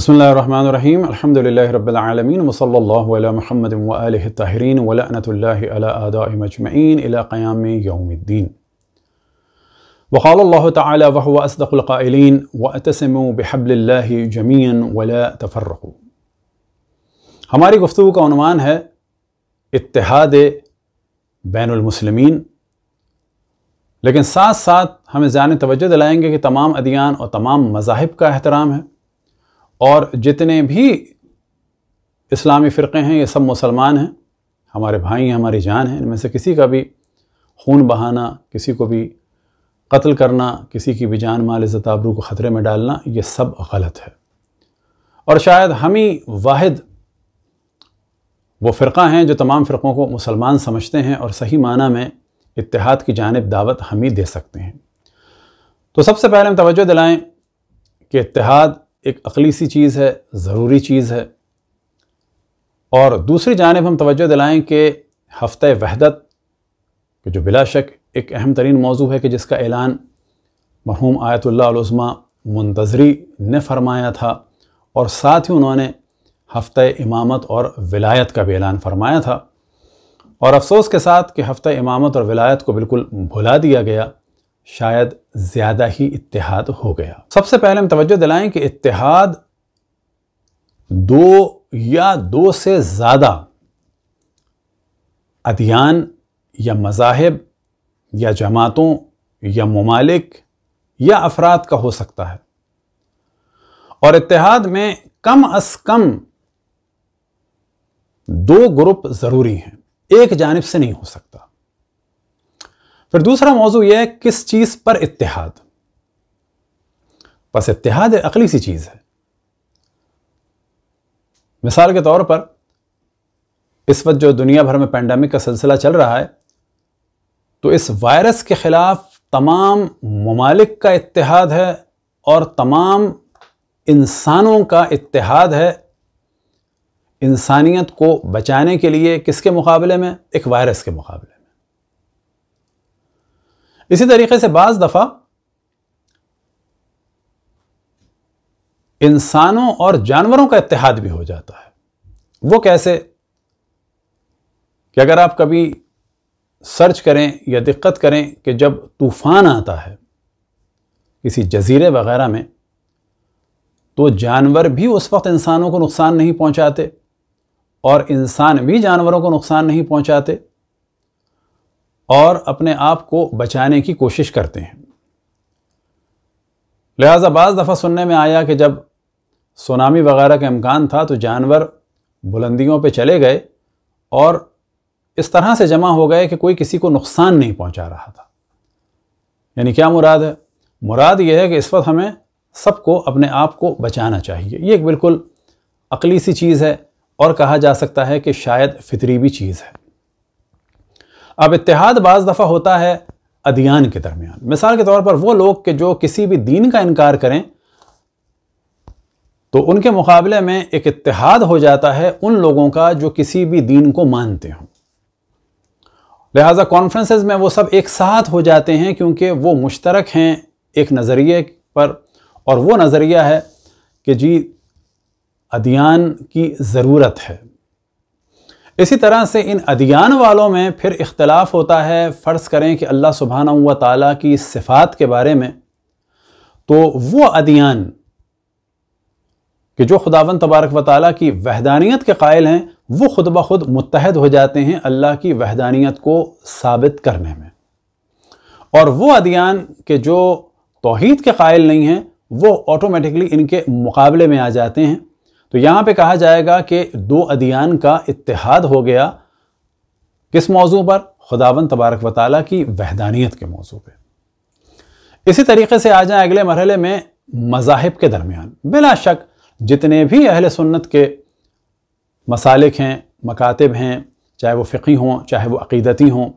بسم الله الرحمن الرحيم الحمد لله رب العالمين وصلى الله على محمد وآله الطاهرين ولعنة الله على آداء مجمعين إلى قيام يوم الدين وقال الله تعالى وهو أصدق القائلين وأتسموا بحبل الله جميعا ولا تفرقوا हमारी गुफ्तु का अनुमान है इतिहाद बैन المسلمین ساتھ ساتھ ہمیں हमें توجہ دلائیں گے کہ تمام ادیان اور تمام مذاہب کا احترام ہے और जितने भी इस्लामी फ़िरक़े हैं ये सब मुसलमान हैं हमारे भाई हैं हमारी जान हैं इनमें से किसी का भी खून बहाना किसी को भी कत्ल करना किसी की भी जान माल इज़्ज़त आबरू को ख़तरे में डालना ये सब गलत है और शायद हम ही वाहिद वो फ़िरक़ा हैं जो तमाम फ़िरक़ों को मुसलमान समझते हैं और सही माना में इतिहाद की जानब दावत हम ही दे सकते हैं तो सबसे पहले हम तोज्जो दिलाएँ कि इतिहाद एक अकली सी चीज़ है ज़रूरी चीज़ है और दूसरी जानब हम तोज्जो दिलाएँ कि हफ्त वहदत कि जो बिलाशक एक अहम तरीन मौजू है कि जिसका ऐलान मरहूम आयतुल्लास्मा मुंतज़री ने फरमाया था और साथ ही उन्होंने हफ्त इमामत और विलायत का भी ऐलान फरमाया था और अफसोस के साथ कि हफ्त इमामत और विलायत को बिल्कुल भुला दिया गया शायद ज़्यादा ही इतिहाद हो गया सबसे पहले हम तवज्जो दिलाएं कि इतिहाद दो या दो से ज़्यादा अदियान या मजाहब या जमातों या ममालिक या अफराद का हो सकता है और इतिहाद में कम अज कम दो ग्रुप ज़रूरी हैं एक जानब से नहीं हो सकता फिर दूसरा मौजू यह है किस चीज़ पर इतिहाद बस इतिहाद अकली सी चीज़ है मिसाल के तौर पर इस वक्त जो दुनिया भर में पैंडमिक का सिलसिला चल रहा है तो इस वायरस के ख़िलाफ़ तमाम ममालिक का इतिहाद है और तमाम इंसानों का इतिहाद है इंसानियत को बचाने के लिए किसके मुकाबले में एक वायरस के मुकाबले इसी तरीके से बाज दफ़ा इंसानों और जानवरों का इतिहाद भी हो जाता है वो कैसे कि अगर आप कभी सर्च करें या दिक्कत करें कि जब तूफ़ान आता है किसी जजीरे वगैरह में तो जानवर भी उस वक्त इंसानों को नुकसान नहीं पहुंचाते और इंसान भी जानवरों को नुकसान नहीं पहुंचाते और अपने आप को बचाने की कोशिश करते हैं लिहाजा बाज़ दफ़ा सुनने में आया कि जब सुनामी वगैरह का इम्कान था तो जानवर बुलंदियों पर चले गए और इस तरह से जमा हो गए कि कोई किसी को नुकसान नहीं पहुँचा रहा था यानी क्या मुराद है मुराद यह है कि इस वक्त हमें सबको अपने आप को बचाना चाहिए ये एक बिल्कुल अकली सी चीज़ है और कहा जा सकता है कि शायद फितरी भी चीज़ है अब इतिहाद बाज़ दफ़ा होता है अदियान के दरमियान मिसाल के तौर पर वो लोग के जो किसी भी दीन का इनकार करें तो उनके मुकाबले में एक इतिहाद हो जाता है उन लोगों का जो किसी भी दीन को मानते हों लिहाजा कॉन्फ्रेंसेस में वो सब एक साथ हो जाते हैं क्योंकि वो मुश्तरक हैं एक नज़रिए पर और वो नज़रिया है कि जी अदियान की ज़रूरत है इसी तरह से इन अदियान वालों में फिर इख्तलाफ होता है फ़र्ज़ करें कि अल्लाह सुबहाना व ताली की सिफ़ात के बारे में तो वो अदियान कि जो खुदावन तबारक व की वहदानियत के कायल हैं वो खुद ब खुद मुतहद हो जाते हैं अल्लाह की वहदानियत को साबित करने में और वो अदियान के जो तोहद के कायल नहीं हैं वो ऑटोमेटिकली इनके मुकाबले में आ जाते हैं तो यहाँ पे कहा जाएगा कि दो अदियान का इतिहाद हो गया किस मौजू पर खुदावन तबारक वाली की वहदानियत के मौजू पर इसी तरीके से आ जाए अगले मरहले में मजाहब के दरमियान बिला शक जितने भी अहल सुन्नत के मसालिक हैं मकातब हैं चाहे वो फ़िकी हों चाहे वो अकीदती हों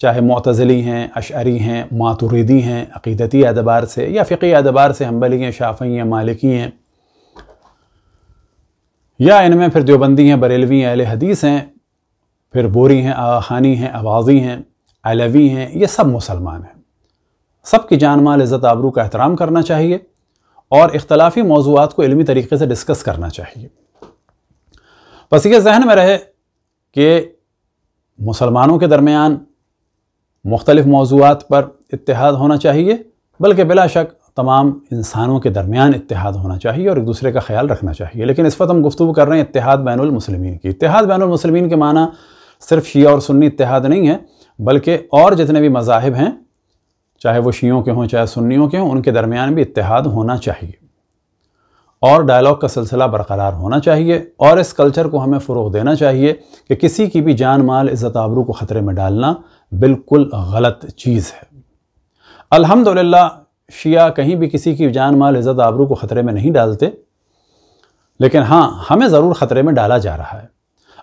चाहे मतज़ली हैं अशरी हैं मातुरीदी हैं अकीदती अदबार से या फ़िकी अदबार से हम्बली हैं शाफ़ी हैं मालिकी हैं या इनमें फिर देवबंदी हैं बरेलवी हैं अल हदीस हैं फिर बोरी हैं आखानी हैं आवाज़ी हैं अलवी हैं ये सब मुसलमान हैं सब की जान माल इज़्ज़त आबरू का एहतराम करना चाहिए और इख्तलाफी मौजूद को इलमी तरीके से डिस्कस करना चाहिए बस ये जहन में रहे कि मुसलमानों के दरमियान मुख्तलिफ़ मौजूद पर इतिहाद होना चाहिए बल्कि बिला शक तमाम इंसानों के दरमियान इतिहाद होना चाहिए और एक दूसरे का ख्याल रखना चाहिए लेकिन इस वक्त हम गुफ्तु कर रहे हैं इतिहाद बैनमसलमिन की इतिहाद बैनमसलमिन के माना सिर्फ शिया और सुन्नी इतिहाद नहीं है बल्कि और जितने भी मजाहब हैं चाहे वो शीयों के हों चाहे सुन्नियों के हों उनके दरमियान भी इतिहाद होना चाहिए और डायलॉग का सिलसिला बरकरार होना चाहिए और इस कल्चर को हमें फ़रोग देना चाहिए कि किसी की भी जान माल इज़्ज़त आबरू को ख़तरे में डालना बिल्कुल गलत चीज़ है अल्हम्दुलिल्लाह शिया कहीं भी किसी की जान माल इज़्ज़त आबरू को ख़तरे में नहीं डालते लेकिन हाँ हमें ज़रूर ख़तरे में डाला जा रहा है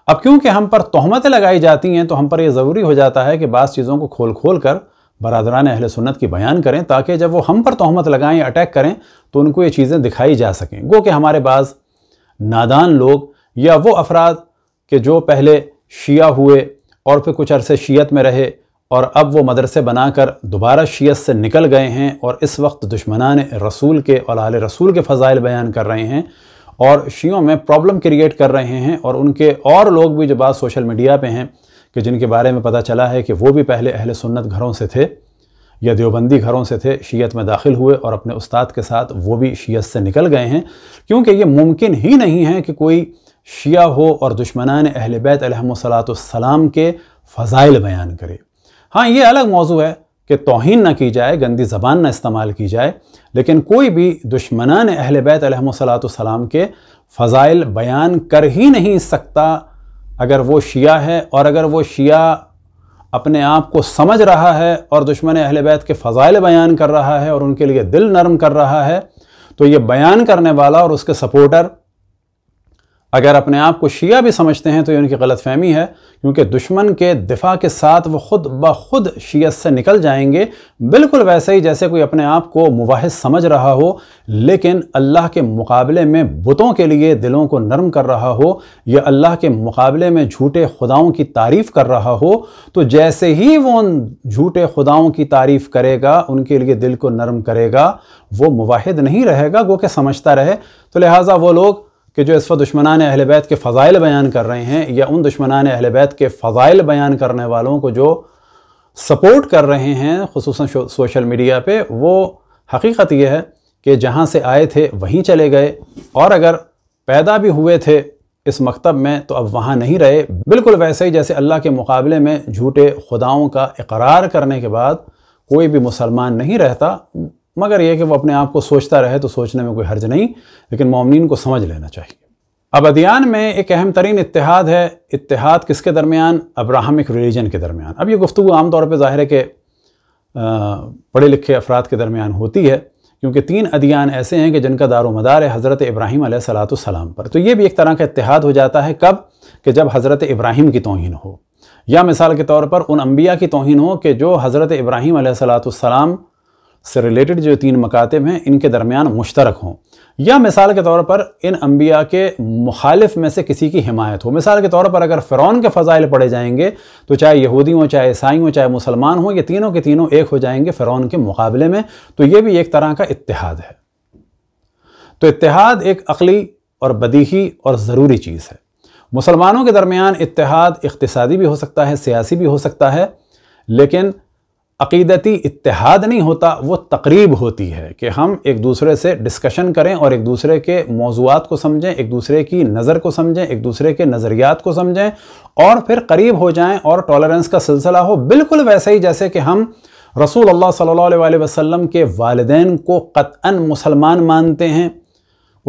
अब क्योंकि हम पर तहमतें लगाई जाती हैं तो हम पर यह ज़रूरी हो जाता है कि बाज़ चीज़ों को खोल खोल कर बरदरान अहल सुन्नत की बयान करें ताकि जब वो हम पर तहमत लगाएं अटैक करें तो उनको ये चीज़ें दिखाई जा सकें गो कि हमारे बाज़ नादान लोग या वो अफराद कि जो पहले शिया हुए और फिर कुछ अरसे शीयत में रहे और अब वो मदरसे बनाकर दोबारा शीयत से निकल गए हैं और इस वक्त दुश्मनान रसूल के और आल रसूल के फ़ाइल बयान कर रहे हैं और शीयों में प्रॉब्लम क्रिएट कर रहे हैं और उनके और लोग भी जो बात सोशल मीडिया पे हैं कि जिनके बारे में पता चला है कि वो भी पहले अहल सुन्नत घरों से थे या देवबंदी घरों से थे शीयत में दाखिल हुए और अपने उस्ताद के साथ वो भी शीयत से निकल गए हैं क्योंकि ये मुमकिन ही नहीं है कि कोई शिया हो और दुश्मनान अहल बैत सलाम के फ़ाइल बयान करे हाँ ये अलग मौजू है कि तोहन ना की जाए गंदी ज़बान ना इस्तेमाल की जाए लेकिन कोई भी दुश्मनान अहल बैत सलाम के फ़ज़ाइल बयान कर ही नहीं सकता अगर वो शिया है और अगर वो शिया अपने आप को समझ रहा है और दुश्मन अहल बैत के फ़ज़ाइल बयान कर रहा है और उनके लिए दिल नरम कर रहा है तो ये बयान करने वाला और उसके सपोर्टर अगर अपने आप को शिया भी समझते हैं तो ये उनकी गलत फहमी है क्योंकि दुश्मन के दिफा के साथ वो खुद ब खुद शीयत से निकल जाएंगे बिल्कुल वैसे ही जैसे कोई अपने आप को मुवाहिद समझ रहा हो लेकिन अल्लाह के मुकाबले में बुतों के लिए दिलों को नरम कर रहा हो या अल्लाह के मुकाबले में झूठे खुदाओं की तारीफ़ कर रहा हो तो जैसे ही वो उन झूठे खुदाओं की तारीफ़ करेगा उनके लिए दिल को नरम करेगा वो मुवाहिद नहीं रहेगा गो के समझता रहे तो लिहाजा वो लोग कि जो इस वक्त दुश्मनान अहल बैत के फ़ाइल बयान कर रहे हैं या उन दुश्मनान अहल बैत के फ़ाइल बयान करने वालों को जो सपोर्ट कर रहे हैं खसूस सोशल मीडिया पर वो हकीकत यह है कि जहाँ से आए थे वहीं चले गए और अगर पैदा भी हुए थे इस मकतब में तो अब वहाँ नहीं रहे बिल्कुल वैसे ही जैसे अल्लाह के मुकाबले में झूठे खुदाओं का इकरार करने के बाद कोई भी मुसलमान नहीं रहता मगर यह कि वह अपने आप को सोचता रहे तो सोचने में कोई हर्ज नहीं लेकिन ममिन को समझ लेना चाहिए अब अदियान में एक अहम तरीन इतिहाद है इतिहाद किसके दरमियान अब्राहमिक रिलीजन के दरमियान अब ये गुफ्तु आमतौर पर ज़ाहिर है कि पढ़े लिखे अफराद के दरमियान होती है क्योंकि तीन अदियान ऐसे हैं कि जिनका दारो मदार है हज़रत इब्राहिम सलाम पर तो ये भी एक तरह का इतिहाद हो जाता है कब कि जब हज़रत इब्राहिम की तोहन हो या मिसाल के तौर पर उन अम्बिया की तोहन हो कि जो हज़रत इब्राहिम सलाम से रिलेटेड जो तीन मकातब हैं इनके दरमियान मुश्तरक हों या मिसाल के तौर पर इन अम्बिया के मुखालिफ में से किसी की हिमायत हो मिसाल के तौर पर अगर फ़िरौन के फ़ज़ाइल पढ़े जाएंगे तो चाहे यहूदी हों चाहे ईसाई हों चाहे मुसलमान हों ये तीनों के तीनों एक हो जाएंगे फ़िरौन के मुकाबले में तो ये भी एक तरह का इतिहाद है तो इतिहाद एक अकली और बदीही और ज़रूरी चीज़ है मुसलमानों के दरमियान इतिहाद इकतसादी भी हो सकता है सियासी भी हो सकता है लेकिन अकीदती इतिहाद नहीं होता वो तकरीब होती है कि हम एक दूसरे से डिस्कशन करें और एक दूसरे के मौजूद को समझें एक दूसरे की नज़र को समझें एक दूसरे के नज़रियात को समझें और फिर करीब हो जाएं और टॉलरेंस का सिलसिला हो बिल्कुल वैसे ही जैसे कि हम रसूल अल्लाह सल्ला वसलम के वालदेन को कतअन मुसलमान मानते हैं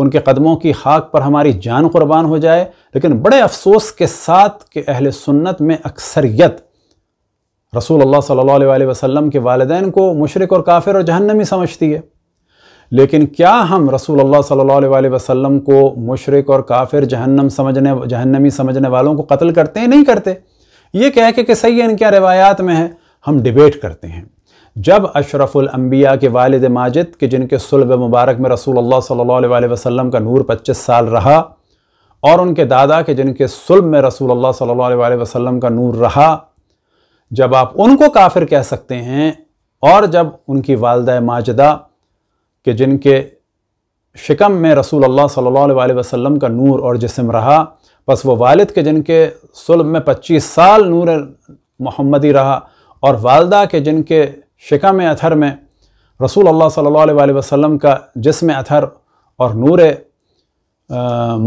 उनके कदमों की खाक पर हमारी जान कुर्बान हो जाए लेकिन बड़े अफसोस के साथ के अहल सुन्नत में अक्सरियत रसूल अल्लाह अलैहि वसल्लम के वालदेन को मुशरक और काफिर और जहन्नमी समझती है लेकिन क्या हम रसूल अल्लाह अलैहि वसल्लम को मुशरक और काफिर जहन्नम समझने जहन्नमी समझने वालों को कत्ल करते हैं नहीं करते ये कह के कि सही है इनके रिवायात में है हम डिबेट करते हैं जब अशरफुल्बिया के वालद माजिद के जिनके सुलब मुबारक में रसूल अल्लाह सल्ला वसम का नूर पच्चीस साल रहा और उनके दादा के जिनके सुलब में रसूल अल्लाह अलैहि वसल्लम का नूर रहा जब आप उनको काफिर कह सकते हैं और जब उनकी वालदा माजदा के जिनके शिकम में रसूल अल्लाह सल्लल्लाहु अलैहि वसल्लम का नूर और जिसम रहा बस वो वालिद के जिनके सुलभ में 25 साल नूर मोहम्मदी रहा और वालदा के जिनके शिकम अथर में रसूल अल्लाह सल्लल्लाहु अलैहि वसल्लम का जिसम अथर और नूर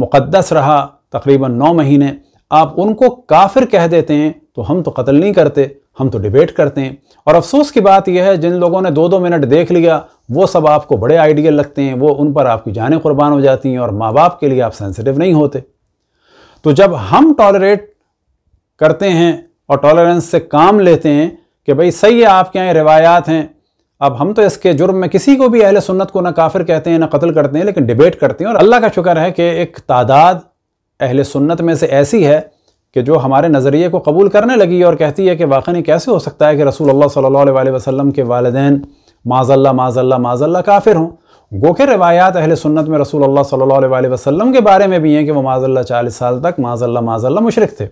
मुक़दस रहा तकरीबन नौ महीने आप उनको काफिर कह देते हैं तो हम तो कत्ल नहीं करते हम तो डिबेट करते हैं और अफसोस की बात यह है जिन लोगों ने दो दो मिनट देख लिया वो सब आपको बड़े आइडियल लगते हैं वो उन पर आपकी जानें कुर्बान हो जाती हैं और माँ बाप के लिए आप सेंसिटिव नहीं होते तो जब हम टॉलरेट करते हैं और टॉलरेंस से काम लेते हैं कि भाई सही है आपके यहाँ रिवायात हैं अब हम तो इसके जुर्म में किसी को भी अहल सुन्नत को ना काफिर कहते हैं ना कत्ल करते हैं लेकिन डिबेट करते हैं और अल्लाह का शुक्र है कि एक तादाद अहल सुन्नत में से ऐसी है कि जो हमारे नज़रिए को कबूल करने लगी और कहती है कि वाकई कैसे हो सकता है कि रसूल अल्लाह सल्लल्लाहु अलैहि वसल्लम के वालदेन माजल्ला माजल्ला माजल्ला काफिर हों गो के रवायात अहल सुन्नत में रसूल अल्लाह सल्लल्लाहु अलैहि वसल्लम के बारे में भी हैं कि वो माजल्ला चालीस साल तक माजल्ला माजल्ला मुशरक थे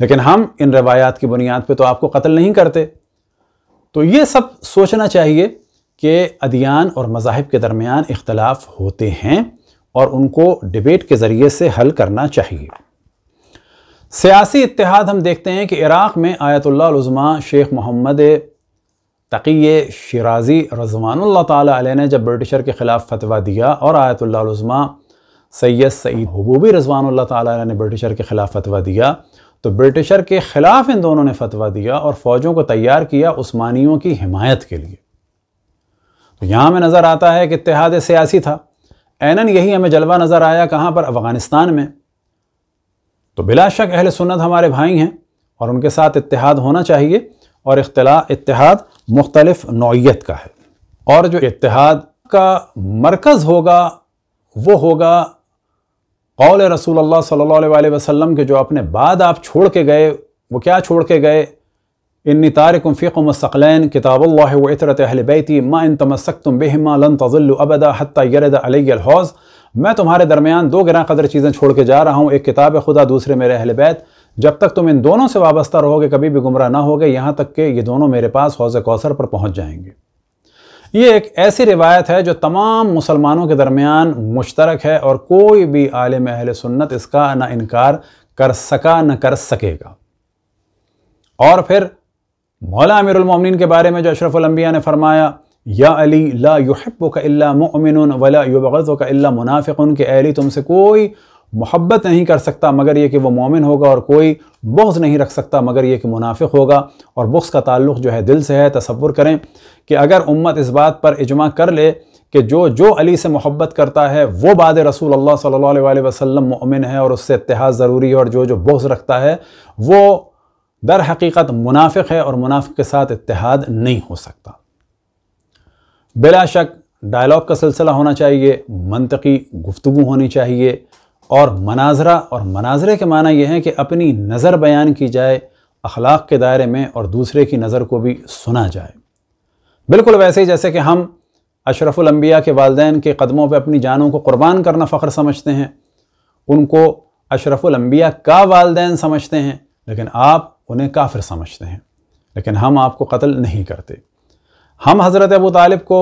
लेकिन हम इन रवायात की बुनियाद पर तो आपको कत्ल नहीं करते तो ये सब सोचना चाहिए कि अदियान और मजाहब के दरमियान इख्तलाफ होते हैं और उनको डिबेट के ज़रिए से हल करना चाहिए सियासी इतिहाद हम देखते हैं कि इराक़ में आयतुल्लाज़मा शेख मोहम्मद तकीय शराजी रजवानल्ल ने जब ब्रिटिशर के ख़िलाफ़ फतवा दिया और आयतुल्लाज़मा सैयद सईद हबूबी रजवानल ताली ने ब्रिटिशर के ख़िलाफ़ फतवा दिया तो ब्रिटिशर के ख़िलाफ़ इन दोनों ने फतवा दिया और फ़ौजों को तैयार किया उस्मानियों की हिमायत के लिए तो यहाँ में नज़र आता है कि इतिहाद सियासी था ऐनन यही हमें जलवा नज़र आया कहाँ पर अफ़गानिस्तान में तो बिला शक अहल सुन्नत हमारे भाई हैं और उनके साथ इतिहाद होना चाहिए और इख्तला इतिहाद मुख्तलफ़ नौत का है और जो इतिहाद का मरकज़ होगा वो होगा कौल रसूल सल्ला वसलम के जो अपने बाद आप छोड़ के गए वो क्या छोड़ के गए इन्नी तारकुम फ़ीक़ुम सकलैन किताबल्ला व इतरत अहल बैती माँ इन तमसक तुम बेहमा लन तजल्लु अबदा हत्ता यरद अलहौज़ मैं तुम्हारे दरमियान दो गिरा कदर चीज़ें छोड़ के जा रहा हूँ एक किताब खुदा दूसरे मेरे अहल बैत जब तक तुम इन दोनों से वाबस्ता रहोगे कभी भी गुमराह ना होगे यहाँ तक कि ये दोनों मेरे पास हौज़ कौसर पर पहुँच जाएंगे ये एक ऐसी रिवायत है जो तमाम मुसलमानों के दरमियान मुश्तरक है और कोई भी आलम अहल सुन्नत इसका ना इनकार कर सका न कर सकेगा और फिर मौला अमीरुल मोमिन के बारे में जो अशरफलम्बिया ने फरमाया या अली ला युहब्बु का अल्ला मुमिन वला युबगज़ का अल्ला मुनाफिक के अली तुमसे कोई मोहब्बत नहीं कर सकता मगर ये कि वो मोमिन होगा और कोई बुख्स नहीं रख सकता मगर ये कि मुनाफिक होगा और बुख्स का ताल्लुक़ जो है दिल से है तस्वुर करें कि अगर उम्मत इस बात पर इजमा कर ले कि जो जो अली से मोहब्बत करता है वो बाद रसूल अल्लाह सल्लल्लाहु अलैहि वसल्लम मोमिन है और उससे इतिहास ज़रूरी है और जो जो बोझ रखता है वो दर हकीकत मुनाफिक है और मुनाफिक के साथ इतिहाद नहीं हो सकता बिला शक डायलॉग का सिलसिला होना चाहिए मनतकी गुफ्तु होनी चाहिए और मनाजरा और मनाजरे के माना यह है कि अपनी नज़र बयान की जाए अखलाक के दायरे में और दूसरे की नज़र को भी सुना जाए बिल्कुल वैसे ही जैसे कि हम अशरफुलंबिया के वालदेन के कदमों पर अपनी जानों को कुर्बान करना फ़ख्र समझते हैं उनको अशरफुलंबिया का वालदेन समझते हैं लेकिन आप उन्हें काफिर समझते हैं लेकिन हम आपको कत्ल नहीं करते हम हज़रत अबू तालिब को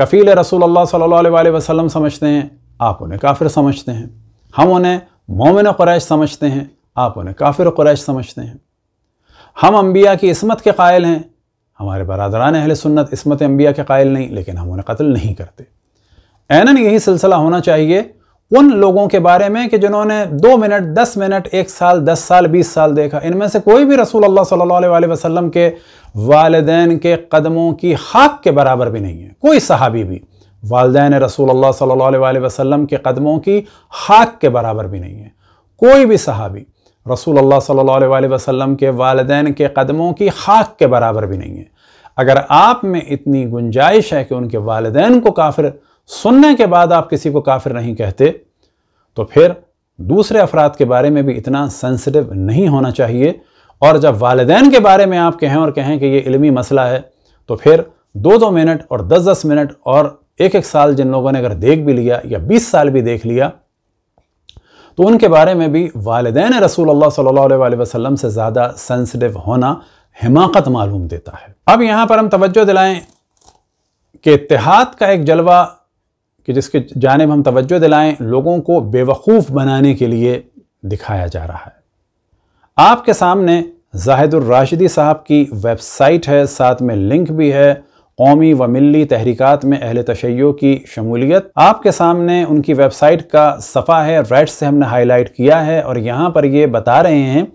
कफ़ील रसूल अल्लाह सल्लल्लाहु अलैहि वसल्लम समझते हैं आप उन्हें काफिर समझते हैं हम उन्हें मोमिन क्रैश समझते हैं आप उन्हें काफिर क्रैश समझते हैं हम अम्बिया की इसमत के कायल हैं हमारे बरदरान अहल सुन्नत इसमत अम्बिया के कायल नहीं लेकिन हम उन्हें कत्ल नहीं करते एनन यही सिलसिला होना चाहिए उन लोगों के बारे में कि जिन्होंने दो मिनट दस मिनट एक साल दस साल बीस साल देखा इनमें से कोई भी रसूल अल्लाह सल्लल्लाहु अलैहि वसल्लम के वालदेन के कदमों की हाक के बराबर भी नहीं है कोई सहाबी भी वालदेन रसूल अल्लाह सल्लल्लाहु अलैहि वसल्लम के कदमों की हाक के बराबर भी नहीं है कोई भी सहाबी रसूल अल्लाह सल्लल्लाहु अलैहि वसल्लम के वालदेन के कदमों की हाक के बराबर भी नहीं है अगर आप में इतनी गुंजाइश है कि उनके वालदेन को काफिर सुनने के बाद आप किसी को काफिर नहीं कहते तो फिर दूसरे अफराद के बारे में भी इतना सेंसिटिव नहीं होना चाहिए और जब वालदेन के बारे में आप कहें और कहें कि ये इलमी मसला है तो फिर दो दो मिनट और दस दस मिनट और एक एक साल जिन लोगों ने अगर देख भी लिया या बीस साल भी देख लिया तो उनके बारे में भी वालदेन रसूल अल्लाह सल्ला वसल्लम से ज़्यादा सेंसिटिव होना हिमाकत मालूम देता है अब यहाँ पर हम तवज्जो दिलाएं कि इतिहाद का एक जलवा कि जिसके जानब हम तवज्जो दिलाएं लोगों को बेवकूफ़ बनाने के लिए दिखाया जा रहा है आपके सामने राशिदी साहब की वेबसाइट है साथ में लिंक भी है कौमी व मिली तहरीक में अहल तशैयों की शमूलियत आपके सामने उनकी वेबसाइट का सफ़ा है रेड से हमने हाईलाइट किया है और यहाँ पर ये बता रहे हैं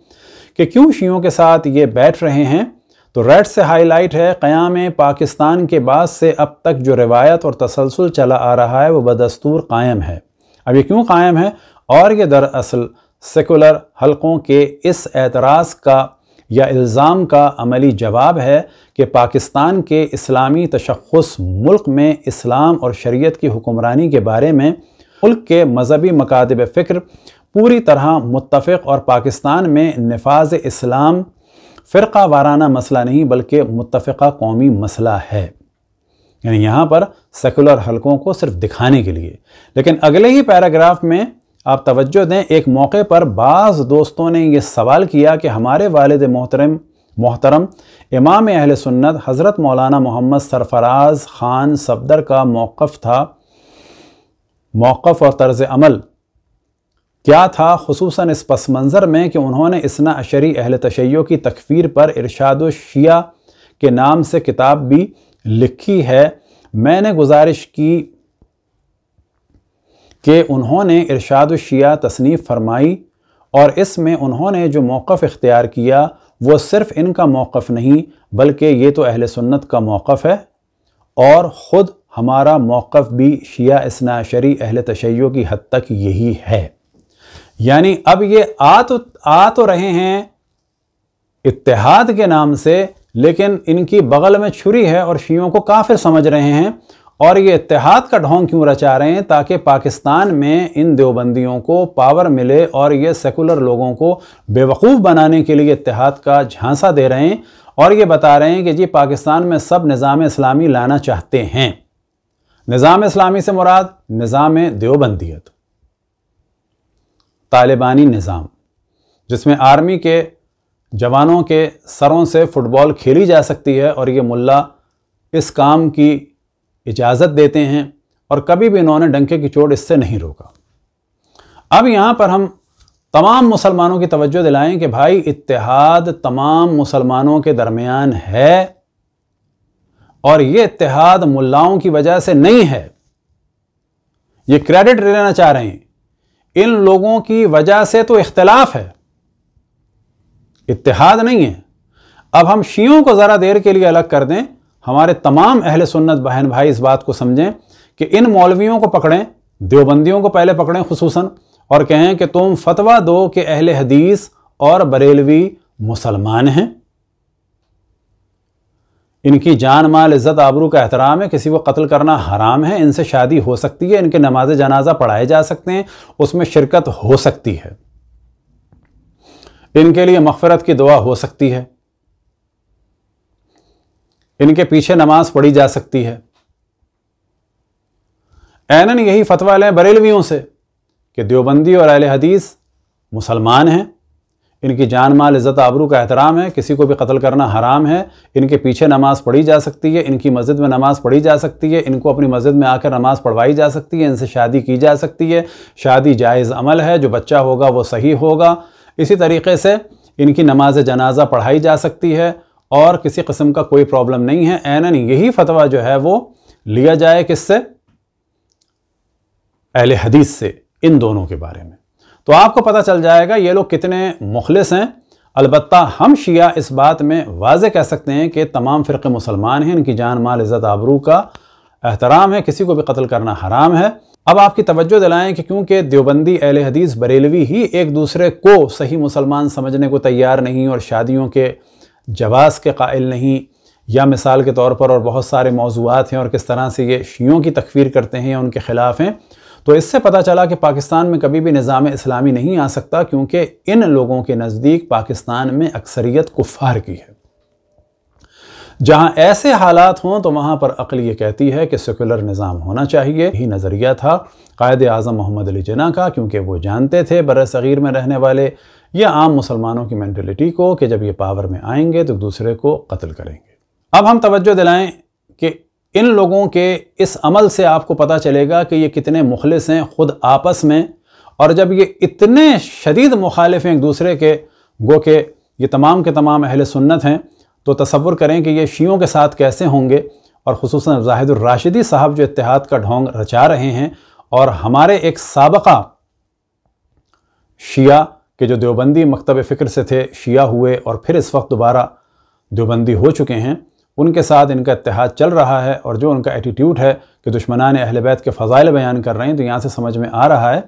कि क्यों शियों के साथ ये बैठ रहे हैं तो रेड से हाईलाइट है क़याम पाकिस्तान के बाद से अब तक जो रिवायत और तसलसल चला आ रहा है वो बदस्तूर कायम है अब ये क्यों कायम है और ये दरअसल सेकुलर हलकों के इस एतराज़ का या इल्ज़ाम का अमली जवाब है कि पाकिस्तान के इस्लामी तशखस मुल्क में इस्लाम और शरीत की हुक्मरानी के बारे में मुल्क के मजहबी मकादब फ़िक्र पूरी तरह मुतफ़ और पाकिस्तान में नफाज इस्लाम फ़िरका वाराना मसला नहीं बल्कि मुतफ़ा कौमी मसला है यानी यहाँ पर सेकुलर हलकों को सिर्फ दिखाने के लिए लेकिन अगले ही पैराग्राफ में आप तवज्जो दें एक मौके पर बाज़ दोस्तों ने यह सवाल किया कि हमारे वालद मोहतरम मोहतरम इमाम अहल सुन्नत हज़रत मौलाना मोहम्मद सरफराज ख़ान सफदर का मौक़ था मौक़ और तर्ज़ अमल क्या था खसूस इस पस मंज़र में कि उन्होंने इसना अशरी अहल तशैयों की तकफीर पर इरशाद शिया के नाम से किताब भी लिखी है मैंने गुजारिश की कि उन्होंने इरशाद शिया तसनीफ़ फरमाई और इसमें उन्होंने जो मौक़ इख्तियार किया वो सिर्फ़ इनका मौक़ नहीं बल्कि ये तो अहल सुन्नत का मौक़ है और ख़ुद हमारा मौक़ भी शिया इसना शरी अहल तशैयों की हद तक यही है यानी अब ये आ तो आ तो रहे हैं इतिहाद के नाम से लेकिन इनकी बगल में छुरी है और शियों को काफिर समझ रहे हैं और ये इतिहाद का ढोंग क्यों रचा रहे हैं ताकि पाकिस्तान में इन देवबंदियों को पावर मिले और ये सेकुलर लोगों को बेवकूफ़ बनाने के लिए इतिहाद का झांसा दे रहे हैं और ये बता रहे हैं कि जी पाकिस्तान में सब निज़ाम इस्लामी लाना चाहते हैं निज़ाम इस्लामी से मुराद निज़ाम देवबंदियत तालिबानी निज़ाम जिसमें आर्मी के जवानों के सरों से फ़ुटबॉल खेली जा सकती है और ये मुल्ला इस काम की इजाज़त देते हैं और कभी भी इन्होंने डंके की चोट इससे नहीं रोका अब यहाँ पर हम तमाम मुसलमानों की तवज्जो दिलाएं कि भाई इत्तेहाद तमाम मुसलमानों के दरमियान है और ये इत्तेहाद मुल्लाओं की वजह से नहीं है ये क्रेडिट लेना चाह रहे हैं इन लोगों की वजह से तो इख्तलाफ है इतिहाद नहीं है अब हम शियों को ज़रा देर के लिए अलग कर दें हमारे तमाम अहल सुन्नत बहन भाई इस बात को समझें कि इन मौलवियों को पकड़ें देवबंदियों को पहले पकड़ें खसूस और कहें कि तुम फतवा दो कि अहल हदीस और बरेलवी मुसलमान हैं इनकी जान माल इज़्ज़त आबरू का एहतराम है किसी को कत्ल करना हराम है इनसे शादी हो सकती है इनके नमाज जनाजा पढ़ाए जा सकते हैं उसमें शिरकत हो सकती है इनके लिए मफ़रत की दुआ हो सकती है इनके पीछे नमाज पढ़ी जा सकती है एनन यही फतवा लें बरेलवियों से कि देवबंदी और अहले हदीस मुसलमान हैं इनकी जान माल इज़्ज़त आबरू का एहतराम है किसी को भी कत्ल करना हराम है इनके पीछे नमाज़ पढ़ी जा सकती है इनकी मस्जिद में नमाज़ पढ़ी जा सकती है इनको अपनी मस्जिद में आकर नमाज़ पढ़वाई जा सकती है इनसे शादी की जा सकती है शादी जायज़ अमल है जो बच्चा होगा वो सही होगा इसी तरीके से इनकी नमाज जनाजा पढ़ाई जा सकती है और किसी कस्म का कोई प्रॉब्लम नहीं है एनन यही फतवा जो है वो लिया जाए किससे अहले हदीस से इन दोनों के बारे में तो आपको पता चल जाएगा ये लोग कितने मुखलिस हैं अलबत् हम शिया इस बात में वाज कह सकते हैं कि तमाम फ़िरके मुसलमान हैं इनकी जान माल इज़्ज़त आबरू का एहतराम है किसी को भी कत्ल करना हराम है अब आपकी तवज्जो दिलाएं कि क्योंकि देवबंदी अहल हदीस बरेलवी ही एक दूसरे को सही मुसलमान समझने को तैयार नहीं और शादियों के जवास के कायल नहीं या मिसाल के तौर पर और बहुत सारे मौजूद हैं और किस तरह से ये शीयों की तकफीर करते हैं या उनके ख़िलाफ़ हैं तो इससे पता चला कि पाकिस्तान में कभी भी निज़ाम इस्लामी नहीं आ सकता क्योंकि इन लोगों के नज़दीक पाकिस्तान में अक्सरियत कुफार की है जहाँ ऐसे हालात हों तो वहाँ पर अकल ये कहती है कि सेकुलर निज़ाम होना चाहिए ही नज़रिया था कायद अजम मोहम्मद अली जना का क्योंकि वो जानते थे बर सग़ीर में रहने वाले या आम मुसलमानों की मैंटलिटी को कि जब ये पावर में आएंगे तो दूसरे को कत्ल करेंगे अब हम तवज्जो दिलाएं कि इन लोगों के इस अमल से आपको पता चलेगा कि ये कितने मुखलिस हैं ख़ुद आपस में और जब ये इतने शदीद मुखालिफ हैं एक दूसरे के गो के ये तमाम के तमाम अहल सुन्नत हैं तो तस्वुर करें कि ये शीयों के साथ कैसे होंगे और खसूस जाहिदुलराशिदी साहब जो इतिहाद का ढोंग रचा रहे हैं और हमारे एक सबका शिया के जो देवबंदी मकतब फ़िक्र से थे शिया हुए और फिर इस वक्त दोबारा देवबंदी हो चुके हैं उनके साथ इनका इतिहाद चल रहा है और जो उनका एटीट्यूड है कि दुश्मनान अहल बैत के फ़ाइल बयान कर रहे हैं तो यहाँ से समझ में आ रहा है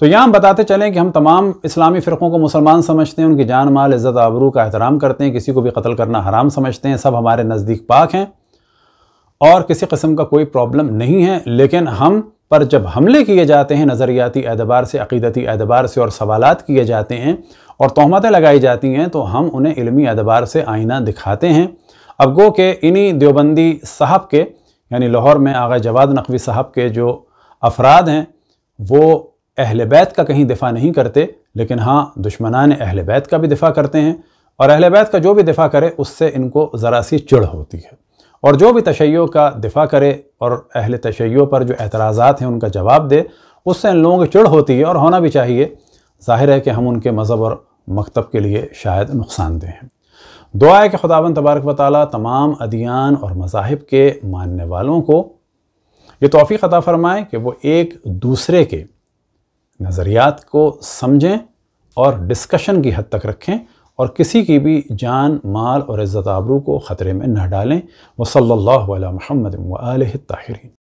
तो यहाँ हम बताते चलें कि हम तमाम इस्लामी फ़िरक़ों को मुसलमान समझते हैं उनकी जान माल इज़्ज़त आबरू का एहतराम करते हैं किसी को भी कत्ल करना हराम समझते हैं सब हमारे नज़दीक पाक हैं और किसी कस्म का कोई प्रॉब्लम नहीं है लेकिन हम पर जब हमले किए जाते हैं नज़रियाती एतबार से अकीदती एतबार से और सवालत किए जाते हैं और तहमतें लगाई जाती हैं तो हम उन्हें इलमी एतबार से आईना दिखाते हैं अब गो के इन्हीं देवबंदी साहब के यानी लाहौर में आगे जवाद नकवी साहब के जो अफराद हैं वो अहल बैत का कहीं दिफा नहीं करते लेकिन हाँ दुश्मनान अहल बैत का भी दिफा करते हैं और अहल बैत का जो भी दिफा करे उससे इनको ज़रा सी चिड़ होती है और जो भी तशैयों का दिफा करे और अहल तशैयों पर जो एतराज़ा हैं उनका जवाब दे उससे इन लोगों की चिड़ होती है और होना भी चाहिए जाहिर है कि हम उनके मज़हब और मकतब के लिए शायद नुकसानदेह हैं दुआ है कि खुदावन तबारक वाली तमाम अदियान और मज़ाहब के मानने वालों को ये तोहफ़ी ख़त फ़रमाएँ कि वो एक दूसरे के नज़रियात को समझें और डिस्कशन की हद तक रखें और किसी की भी जान माल और इज़्ज़त आबरू को ख़तरे में न डालें वल्ला महमद वाल ताहरीन